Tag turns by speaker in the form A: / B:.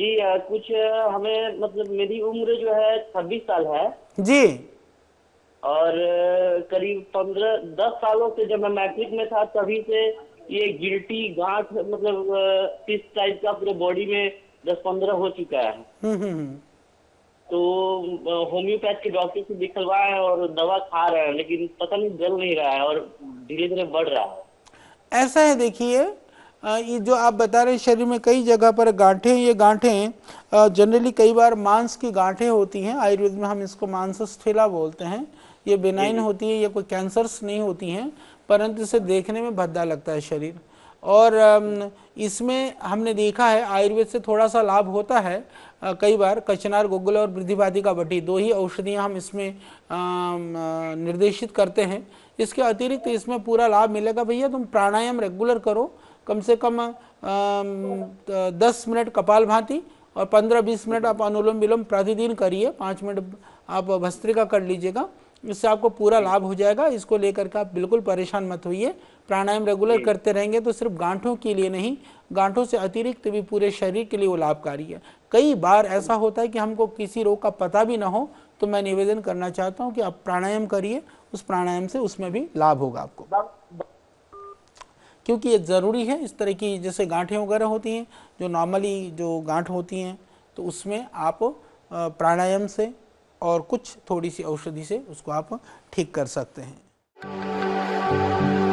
A: जी कुछ हमें मतलब मेरी उम्र जो है छब्बीस साल है जी और करीब पंद्रह दस सालों से जब मैं मैट्रिक में था तभी से ये गिल्टी गांठ मतलब किस टाइप का पूरे बॉडी में दस पंद्रह हो चुका है हम्म, हम्म, हम्म। तो होम्योपैथ के डॉक्टर से दिखलवाए और दवा खा रहे हैं लेकिन पता नहीं जल नहीं रहा है और धीरे धीरे बढ़ रहा
B: है ऐसा है देखिए ये जो आप बता रहे हैं शरीर में कई जगह पर गांठें ये गांठें जनरली कई बार मांस की गांठें होती हैं आयुर्वेद में हम इसको मांसस्थेला बोलते हैं ये बेनाइन होती है ये कोई कैंसर्स नहीं होती हैं परंतु इसे देखने में भद्दा लगता है शरीर और इसमें हमने देखा है आयुर्वेद से थोड़ा सा लाभ होता है कई बार कचनार गुगल और वृद्धिवादी का बटी दो ही औषधियाँ हम इसमें निर्देशित करते हैं इसके अतिरिक्त इसमें पूरा लाभ मिलेगा भैया तुम प्राणायाम रेगुलर करो कम से कम दस मिनट कपाल भांति और पंद्रह बीस मिनट आप अनुलोम विलोम प्रतिदिन करिए पाँच मिनट आप भस्त्रिका कर लीजिएगा इससे आपको पूरा लाभ हो जाएगा इसको लेकर के आप बिल्कुल परेशान मत होइए प्राणायाम रेगुलर करते रहेंगे तो सिर्फ गांठों के लिए नहीं गांठों से अतिरिक्त भी पूरे शरीर के लिए वो लाभकारी है कई बार ऐसा होता है कि हमको किसी रोग का पता भी ना हो तो मैं निवेदन करना चाहता हूँ कि आप प्राणायाम करिए उस प्राणायाम से उसमें भी लाभ होगा आपको क्योंकि ये ज़रूरी है इस तरह की जैसे गांठें वगैरह होती हैं जो नॉर्मली जो गांठ होती हैं तो उसमें आप प्राणायाम से और कुछ थोड़ी सी औषधि से उसको आप ठीक कर सकते हैं